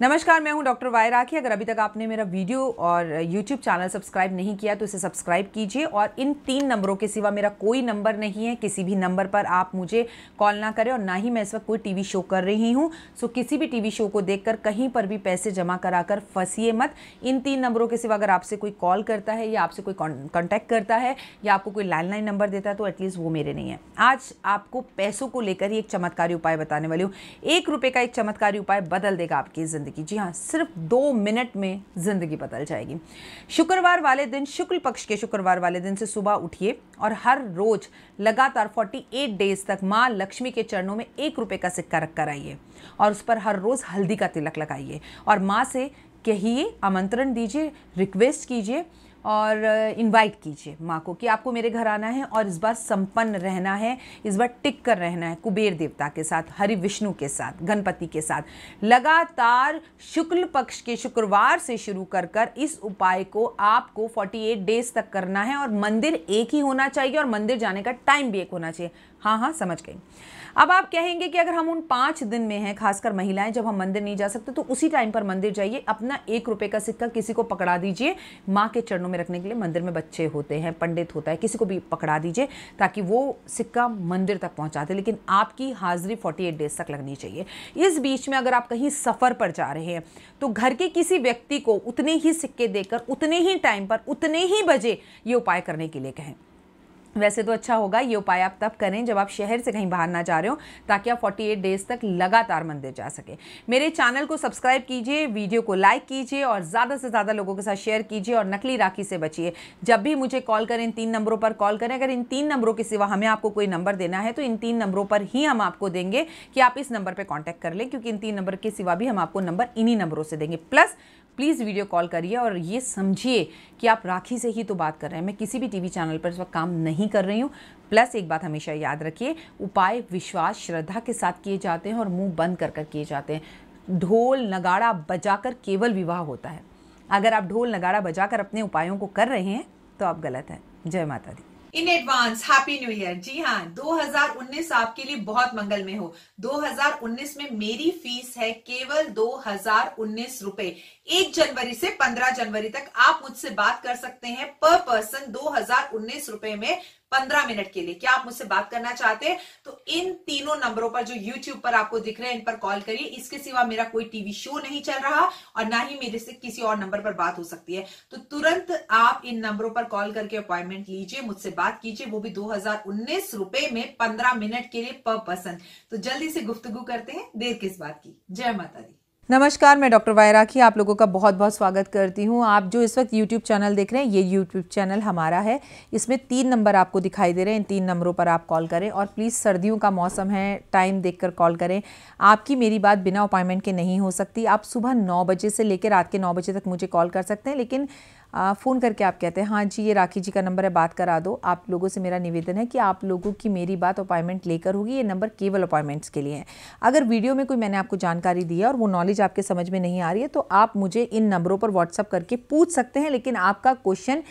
नमस्कार मैं हूं डॉक्टर वाई राखी अगर अभी तक आपने मेरा वीडियो और यूट्यूब चैनल सब्सक्राइब नहीं किया तो इसे सब्सक्राइब कीजिए और इन तीन नंबरों के सिवा मेरा कोई नंबर नहीं है किसी भी नंबर पर आप मुझे कॉल ना करें और ना ही मैं इस वक्त कोई टीवी शो कर रही हूँ सो किसी भी टीवी शो को देखकर कहीं पर भी पैसे जमा करा कर मत इन तीन नंबरों के सिवा अगर आपसे कोई कॉल करता है या आपसे कोई कॉन्टैक्ट करता है या आपको कोई लैंडलाइन नंबर देता है तो एटलीस्ट वो मेरे नहीं है आज आपको पैसों को लेकर ही एक चमत्कारी उपाय बताने वाली हूँ एक रुपये का एक चमत्कारी उपाय बदल देगा आपकी ज़िंदगी ज़िंदगी जी हाँ सिर्फ दो मिनट में ज़िंदगी बदल जाएगी शुक्रवार वाले दिन शुक्ल पक्ष के शुक्रवार वाले दिन से सुबह उठिए और हर रोज़ लगातार 48 डेज तक माँ लक्ष्मी के चरणों में एक रुपये का सिक्का रख कर आइए और उस पर हर रोज़ हल्दी का तिलक लगाइए और माँ से कहिए आमंत्रण दीजिए रिक्वेस्ट कीजिए और इनवाइट कीजिए माँ को कि आपको मेरे घर आना है और इस बार संपन्न रहना है इस बार टिक कर रहना है कुबेर देवता के साथ हरि विष्णु के साथ गणपति के साथ लगातार शुक्ल पक्ष के शुक्रवार से शुरू कर कर इस उपाय को आपको 48 डेज तक करना है और मंदिर एक ही होना चाहिए और मंदिर जाने का टाइम भी एक होना चाहिए हाँ हाँ समझ गई अब आप कहेंगे कि अगर हम उन पाँच दिन में हैं खासकर महिलाएं जब हम मंदिर नहीं जा सकते तो उसी टाइम पर मंदिर जाइए अपना एक रुपये का सिक्का किसी को पकड़ा दीजिए माँ के चरणों में रखने के लिए मंदिर में बच्चे होते हैं पंडित होता है किसी को भी पकड़ा दीजिए ताकि वो सिक्का मंदिर तक पहुँचा दे लेकिन आपकी हाजिरी फोर्टी डेज तक लगनी चाहिए इस बीच में अगर आप कहीं सफ़र पर जा रहे हैं तो घर के किसी व्यक्ति को उतने ही सिक्के देकर उतने ही टाइम पर उतने ही बजे ये उपाय करने के लिए कहें वैसे तो अच्छा होगा ये उपाय आप तब करें जब आप शहर से कहीं बाहर ना जा रहे हो ताकि आप 48 डेज तक लगातार मंदिर जा सके मेरे चैनल को सब्सक्राइब कीजिए वीडियो को लाइक कीजिए और ज़्यादा से ज़्यादा लोगों के साथ शेयर कीजिए और नकली राखी से बचिए जब भी मुझे कॉल करें इन तीन नंबरों पर कॉल करें अगर इन तीन नंबरों के सिवा हमें आपको कोई नंबर देना है तो इन तीन नंबरों पर ही हम आपको देंगे कि आप इस नंबर पर कॉन्टैक्ट कर लें क्योंकि इन तीन नंबर के सिवा भी हम आपको नंबर इन्हीं नंबरों से देंगे प्लस प्लीज़ वीडियो कॉल करिए और ये समझिए कि आप राखी से ही तो बात कर रहे हैं मैं किसी भी टीवी चैनल पर इस वक्त काम नहीं कर रही हूँ प्लस एक बात हमेशा याद रखिए उपाय विश्वास श्रद्धा के साथ किए जाते हैं और मुंह बंद कर कर किए जाते हैं ढोल नगाड़ा बजाकर केवल विवाह होता है अगर आप ढोल नगाड़ा बजाकर अपने उपायों को कर रहे हैं तो आप गलत हैं जय माता दी in advance happy new year जी हाँ 2019 आपके लिए बहुत मंगल में हो 2019 में मेरी फीस है केवल दो हजार उन्नीस रुपए एक जनवरी से 15 जनवरी तक आप मुझसे बात कर सकते हैं पर पर्सन दो हजार उन्नीस रुपए में पंद्रह मिनट के लिए क्या आप मुझसे बात करना चाहते हैं तो इन तीनों नंबरों पर जो यूट्यूब पर आपको दिख रहे हैं इन पर कॉल करिए इसके सिवा मेरा कोई टीवी शो नहीं चल रहा और ना ही मेरे से किसी और नंबर पर बात हो सकती है तो तुरंत आप इन नंबरों पर कॉल करके अपॉइंटमेंट लीजिए मुझसे बात कीजिए वो भी दो रुपए में पंद्रह मिनट के लिए पर पर्सन तो जल्दी से गुफ्तगु करते हैं देर किस बात की जय माता दी नमस्कार मैं डॉक्टर वायराखी आप लोगों का बहुत बहुत स्वागत करती हूँ आप जो इस वक्त यूट्यूब चैनल देख रहे हैं ये यूट्यूब चैनल हमारा है इसमें तीन नंबर आपको दिखाई दे रहे हैं इन तीन नंबरों पर आप कॉल करें और प्लीज़ सर्दियों का मौसम है टाइम देखकर कॉल करें आपकी मेरी बात बिना अपॉइंटमेंट के नहीं हो सकती आप सुबह नौ बजे से लेकर रात के नौ बजे तक मुझे कॉल कर सकते हैं लेकिन फ़ोन करके आप कहते हैं हाँ जी ये राखी जी का नंबर है बात करा दो आप लोगों से मेरा निवेदन है कि आप लोगों की मेरी बात अपॉइंटमेंट लेकर होगी ये नंबर केवल अपॉइंटमेंट्स के लिए है अगर वीडियो में कोई मैंने आपको जानकारी दी है और वो नॉलेज लैंग्वेज आपके समझ में नहीं आ रही है तो आप मुझे इन नंबरों पर व्हाट्सअप करके पूछ सकते हैं लेकिन आपका क्वेश्चन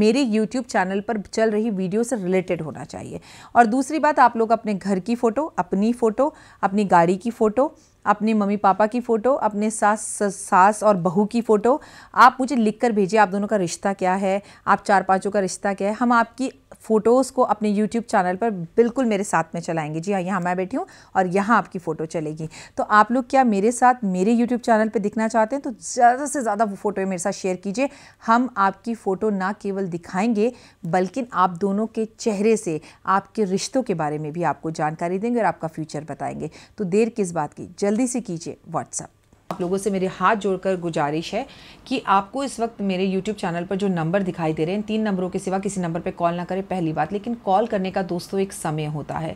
मेरे यूट्यूब चैनल पर चल रही वीडियो से रिलेटेड होना चाहिए और दूसरी बात आप लोग अपने घर की फ़ोटो अपनी फ़ोटो अपनी गाड़ी की फ़ोटो अपने मम्मी पापा की फ़ोटो अपने सास सास और बहू की फ़ोटो आप मुझे लिखकर भेजिए आप दोनों का रिश्ता क्या है आप चार पांचों का रिश्ता क्या है हम आपकी फ़ोटोज़ को अपने यूट्यूब चैनल पर बिल्कुल मेरे साथ में चलाएंगे जी हाँ यहाँ मैं बैठी हूँ और यहाँ आपकी फ़ोटो चलेगी तो आप लोग क्या मेरे साथ मेरे यूट्यूब चैनल पर दिखना चाहते हैं तो ज़्यादा से ज़्यादा वो फ़ोटो मेरे साथ शेयर कीजिए हम आपकी फ़ोटो ना केवल दिखाएंगे बल्कि आप दोनों के चेहरे से आपके रिश्तों के बारे में भी आपको जानकारी देंगे और आपका फ्यूचर बताएंगे तो देर किस बात की जल्दी से कीजिए व्हाट्सअप आप लोगों से मेरे हाथ जोड़कर गुजारिश है कि आपको इस वक्त मेरे YouTube चैनल पर जो नंबर दिखाई दे रहे हैं तीन नंबरों के सिवा किसी नंबर पर कॉल ना करें पहली बात लेकिन कॉल करने का दोस्तों एक समय होता है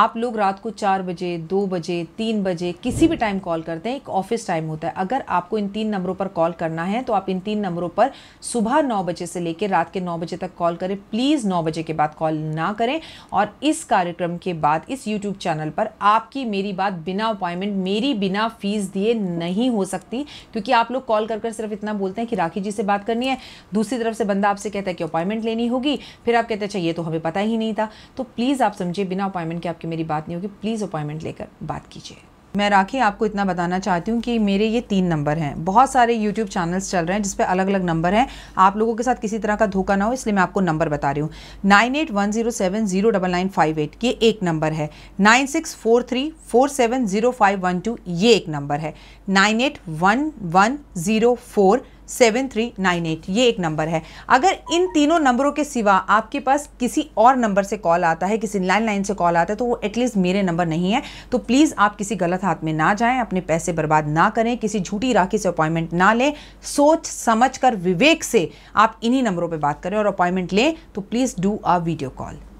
आप लोग रात को चार बजे दो बजे तीन बजे किसी भी टाइम कॉल करते हैं एक ऑफिस टाइम होता है अगर आपको इन तीन नंबरों पर कॉल करना है तो आप इन तीन नंबरों पर सुबह नौ बजे से लेकर रात के नौ बजे तक कॉल करें प्लीज़ नौ बजे के बाद कॉल ना करें और इस कार्यक्रम के बाद इस यूट्यूब चैनल पर आपकी मेरी बात बिना अपॉइंटमेंट मेरी बिना फीस दिए नहीं नहीं हो सकती क्योंकि आप लोग कॉल कर कर सिर्फ इतना बोलते हैं कि राखी जी से बात करनी है दूसरी तरफ से बंदा आपसे कहता है कि अपॉइंटमेंट लेनी होगी फिर आप कहते हैं चाहिए अच्छा, तो हमें पता ही नहीं था तो प्लीज़ आप समझिए बिना अपॉइंटमेंट के आपकी मेरी बात नहीं होगी प्लीज़ अपॉइंटमेंट लेकर बात कीजिए मैं राखी आपको इतना बताना चाहती हूँ कि मेरे ये तीन नंबर हैं बहुत सारे यूट्यूब चैनल्स चल रहे हैं जिसपे अलग अलग नंबर हैं आप लोगों के साथ किसी तरह का धोखा ना हो इसलिए मैं आपको नंबर बता रही हूँ nine eight one zero seven zero double nine five eight ये एक नंबर है nine six four three four seven zero five one two ये एक नंबर है nine eight one one zero four seven three nine eight ये एक number है अगर इन तीनों नंबरों के सिवा आपके पास किसी और नंबर से कॉल आता है किसी लैंडलाइन से कॉल आता है तो वो एटलीस्ट मेरे नंबर नहीं है तो प्लीज़ आप किसी गलत हाथ में ना जाएं अपने पैसे बर्बाद ना करें किसी झूठी राखी से अपॉइंटमेंट ना लें सोच समझ कर विवेक से आप इन्हीं नंबरों पर बात करें और अपॉइंटमेंट लें तो please do a video call